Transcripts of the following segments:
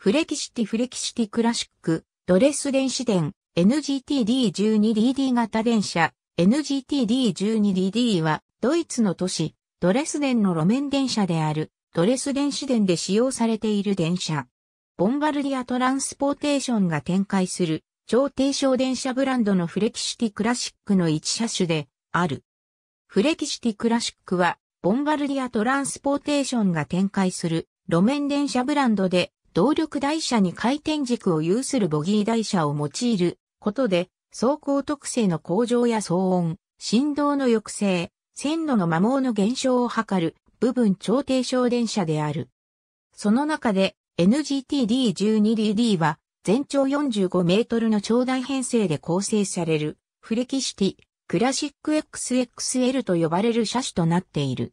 フレキシティフレキシティクラシック、ドレス電子電、NGTD12DD 型電車、NGTD12DD は、ドイツの都市、ドレス電の路面電車である、ドレス電子電で使用されている電車。ボンバルディアトランスポーテーションが展開する、超低床電車ブランドのフレキシティクラシックの一車種で、ある。フレキシティクラシックは、ボンバルディアトランスポーテーションが展開する、路面電車ブランドで、動力台車に回転軸を有するボギー台車を用いることで、走行特性の向上や騒音、振動の抑制、線路の摩耗の減少を図る部分超低床電車である。その中で NGTD12DD は全長45メートルの長大編成で構成されるフレキシティクラシック XXL と呼ばれる車種となっている。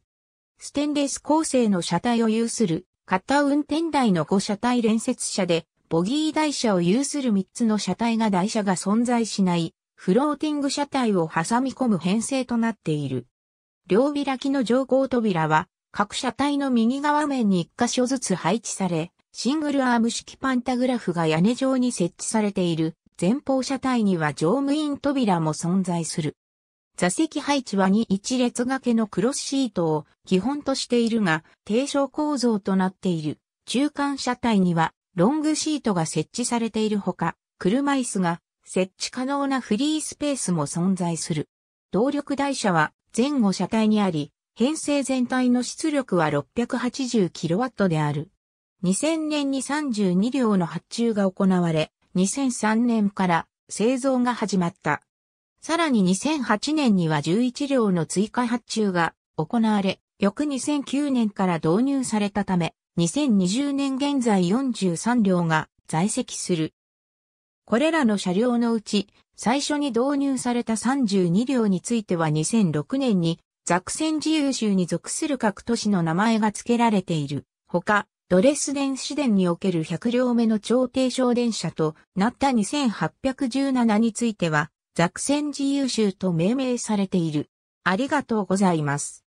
ステンレス構成の車体を有するー運転台の5車体連接車で、ボギー台車を有する3つの車体が台車が存在しない、フローティング車体を挟み込む編成となっている。両開きの乗降扉は、各車体の右側面に1箇所ずつ配置され、シングルアーム式パンタグラフが屋根上に設置されている前方車体には乗務員扉も存在する。座席配置は2一列掛けのクロスシートを基本としているが、低床構造となっている。中間車体にはロングシートが設置されているほか、車椅子が設置可能なフリースペースも存在する。動力台車は前後車体にあり、編成全体の出力は 680kW である。2000年に32両の発注が行われ、2003年から製造が始まった。さらに2008年には11両の追加発注が行われ、翌2009年から導入されたため、2020年現在43両が在籍する。これらの車両のうち、最初に導入された32両については2006年にザクセン自由州に属する各都市の名前が付けられている。ほか、ドレスデン市電における100両目の超低床電車となった2817については、ザクセン自由州と命名されている。ありがとうございます。